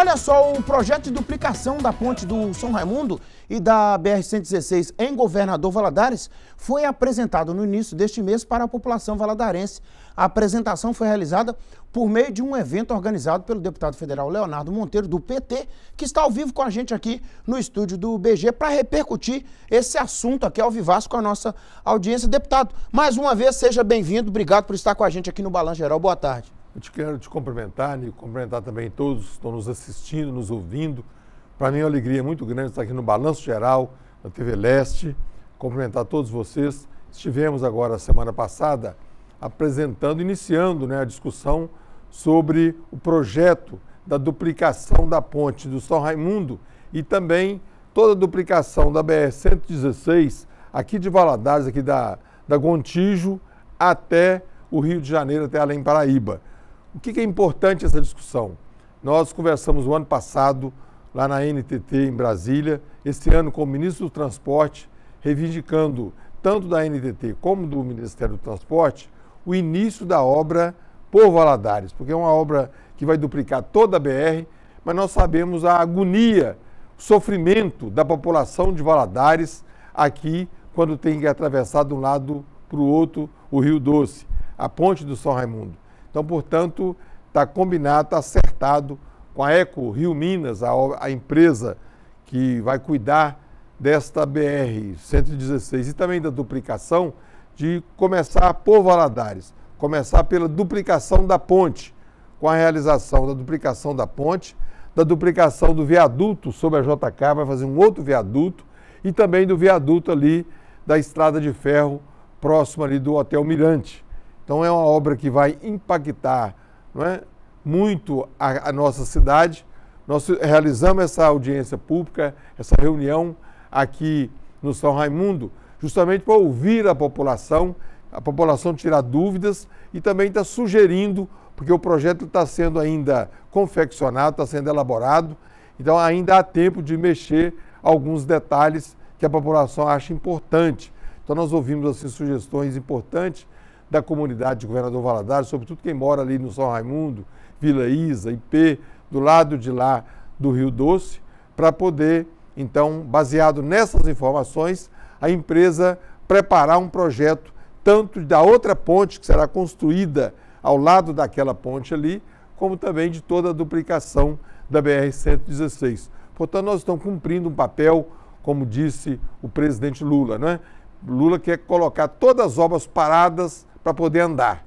Olha só, o projeto de duplicação da ponte do São Raimundo e da BR-116 em Governador Valadares foi apresentado no início deste mês para a população valadarense. A apresentação foi realizada por meio de um evento organizado pelo deputado federal Leonardo Monteiro, do PT, que está ao vivo com a gente aqui no estúdio do BG para repercutir esse assunto aqui ao Vivasco com a nossa audiência. Deputado, mais uma vez, seja bem-vindo. Obrigado por estar com a gente aqui no Balanço Geral. Boa tarde. Eu te quero te cumprimentar, Nico, cumprimentar também todos que estão nos assistindo, nos ouvindo. Para mim é uma alegria muito grande estar aqui no Balanço Geral, na TV Leste, cumprimentar todos vocês. Estivemos agora, semana passada, apresentando, iniciando né, a discussão sobre o projeto da duplicação da ponte do São Raimundo e também toda a duplicação da BR-116 aqui de Valadares, aqui da, da Gontijo, até o Rio de Janeiro, até Além Paraíba. O que é importante essa discussão? Nós conversamos o ano passado, lá na NTT, em Brasília, este ano com o ministro do Transporte, reivindicando, tanto da NTT como do Ministério do Transporte, o início da obra por Valadares, porque é uma obra que vai duplicar toda a BR, mas nós sabemos a agonia, o sofrimento da população de Valadares aqui quando tem que atravessar de um lado para o outro o Rio Doce, a ponte do São Raimundo. Então, portanto, está combinado, está acertado com a Eco Rio Minas, a, a empresa que vai cuidar desta BR-116 e também da duplicação, de começar por Valadares, começar pela duplicação da ponte, com a realização da duplicação da ponte, da duplicação do viaduto sobre a JK, vai fazer um outro viaduto, e também do viaduto ali da estrada de ferro, próximo ali do Hotel Mirante. Então é uma obra que vai impactar não é, muito a, a nossa cidade. Nós realizamos essa audiência pública, essa reunião aqui no São Raimundo, justamente para ouvir a população, a população tirar dúvidas e também está sugerindo, porque o projeto está sendo ainda confeccionado, está sendo elaborado, então ainda há tempo de mexer alguns detalhes que a população acha importante. Então nós ouvimos assim sugestões importantes da comunidade de Governador Valadares, sobretudo quem mora ali no São Raimundo, Vila Isa, IP, do lado de lá do Rio Doce, para poder, então, baseado nessas informações, a empresa preparar um projeto tanto da outra ponte que será construída ao lado daquela ponte ali, como também de toda a duplicação da BR-116. Portanto, nós estamos cumprindo um papel, como disse o presidente Lula, né? Lula quer colocar todas as obras paradas para poder andar.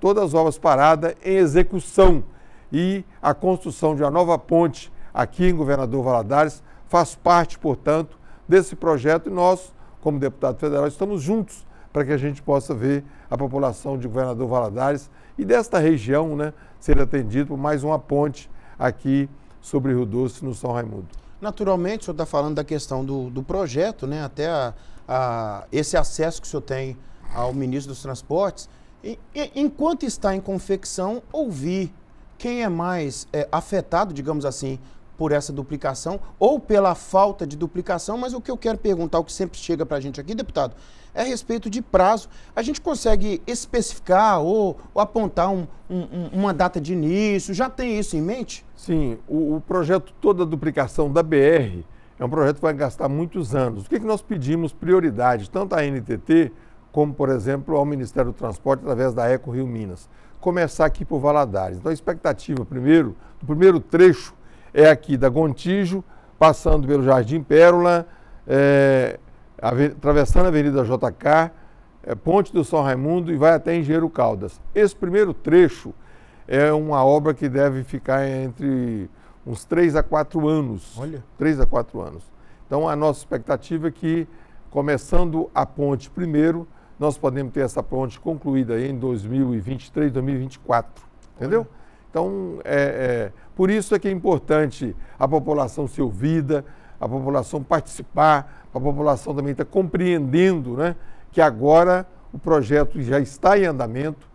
Todas as obras paradas em execução e a construção de uma nova ponte aqui em Governador Valadares faz parte, portanto, desse projeto e nós, como deputado federal, estamos juntos para que a gente possa ver a população de Governador Valadares e desta região né, ser atendida por mais uma ponte aqui sobre Rio Doce, no São Raimundo. Naturalmente, o senhor está falando da questão do, do projeto, né, até a, a, esse acesso que o senhor tem ao ministro dos Transportes, e, e, enquanto está em confecção, ouvir quem é mais é, afetado, digamos assim, por essa duplicação ou pela falta de duplicação, mas o que eu quero perguntar, o que sempre chega para a gente aqui, deputado, é a respeito de prazo. A gente consegue especificar ou, ou apontar um, um, uma data de início? Já tem isso em mente? Sim, o, o, projeto toda a duplicação da BR é um projeto que vai gastar muitos anos. O que, é que nós pedimos prioridade, tanto à NTT como, por exemplo, ao Ministério do Transporte através da Eco Rio Minas. Começar aqui por Valadares. Então, a expectativa, primeiro, do primeiro trecho é aqui da Gontijo, passando pelo Jardim Pérola, é, atravessando a Avenida JK, é, eh, Ponte do São Raimundo e vai até Engenheiro Caldas. Esse primeiro trecho é uma obra que deve ficar entre uns 3 a 4 anos. Olha. 3 a 4 anos. Então, a nossa expectativa é que, começando a ponte primeiro, nós podemos ter essa ponte concluída em 2023, 2024. Entendeu? Olha. Então, é, é, por isso é que é importante a população ser ouvida, a população participar, a população também estar tá compreendendo né, que agora o projeto já está em andamento,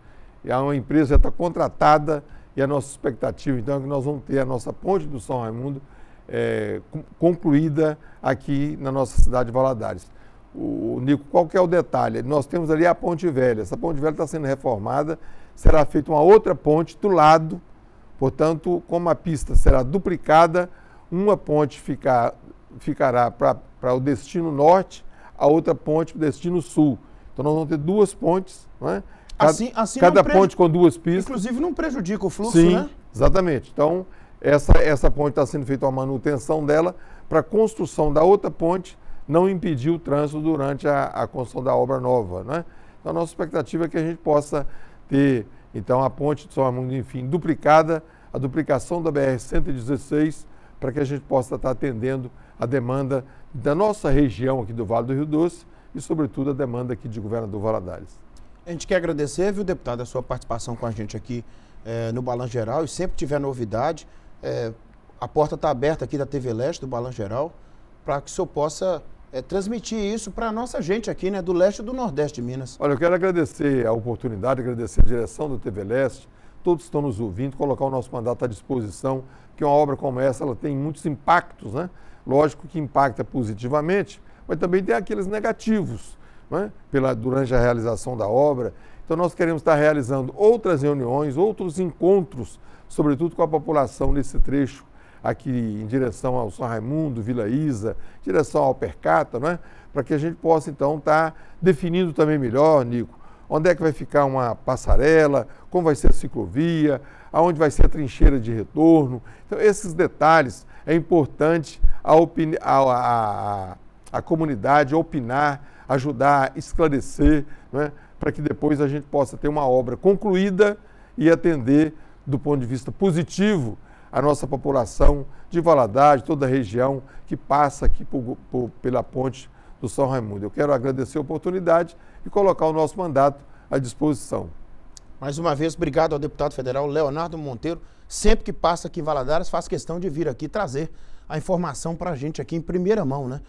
a uma empresa já está contratada e a nossa expectativa, então, é que nós vamos ter a nossa ponte do São Raimundo é, concluída aqui na nossa cidade de Valadares o, o Nico, qual que é o detalhe? Nós temos ali a Ponte Velha. Essa Ponte Velha está sendo reformada, será feita uma outra ponte do lado. Portanto, como a pista será duplicada, uma ponte ficar, ficará para o destino norte, a outra ponte para o destino sul. Então nós vamos ter duas pontes, né? Cada, assim, assim cada ponte com duas pistas. Inclusive não prejudica o fluxo, Sim, né? Exatamente. Então, essa, essa ponte está sendo feita uma manutenção dela para a construção da outra ponte não impedir o trânsito durante a, a construção da obra nova. Né? Então, a nossa expectativa é que a gente possa ter, então, a ponte de São Raimundo, enfim, duplicada, a duplicação da BR-116, para que a gente possa estar atendendo a demanda da nossa região aqui do Vale do Rio Doce e, sobretudo, a demanda aqui de Governador Valadares. A gente quer agradecer, viu, deputado, a sua participação com a gente aqui eh, no Balanço Geral e sempre tiver novidade, eh, a porta está aberta aqui da TV Leste, do Balanço Geral, para que o senhor possa é, transmitir isso para a nossa gente aqui, né, do leste e do nordeste de Minas. Olha, eu quero agradecer a oportunidade, agradecer a direção do TV Leste, todos que estão nos ouvindo, colocar o nosso mandato à disposição, que uma obra como essa ela tem muitos impactos, né? Lógico que impacta positivamente, mas também tem aqueles negativos, né? Pela, durante a realização da obra. Então nós queremos estar realizando outras reuniões, outros encontros, sobretudo com a população nesse trecho aqui em direção ao São Raimundo, Vila Isa, direção ao Percata, né? para que a gente possa então estar tá definindo também melhor, Nico, onde é que vai ficar uma passarela, como vai ser a ciclovia, aonde vai ser a trincheira de retorno. Então, esses detalhes é importante a, a, a, a comunidade opinar, ajudar, esclarecer, né? para que depois a gente possa ter uma obra concluída e atender do ponto de vista positivo a nossa população de Valadares, toda a região que passa aqui por, por, pela ponte do São Raimundo. Eu quero agradecer a oportunidade e colocar o nosso mandato à disposição. Mais uma vez, obrigado ao deputado federal Leonardo Monteiro. Sempre que passa aqui em Valadares, faz questão de vir aqui trazer a informação para a gente aqui em primeira mão, né?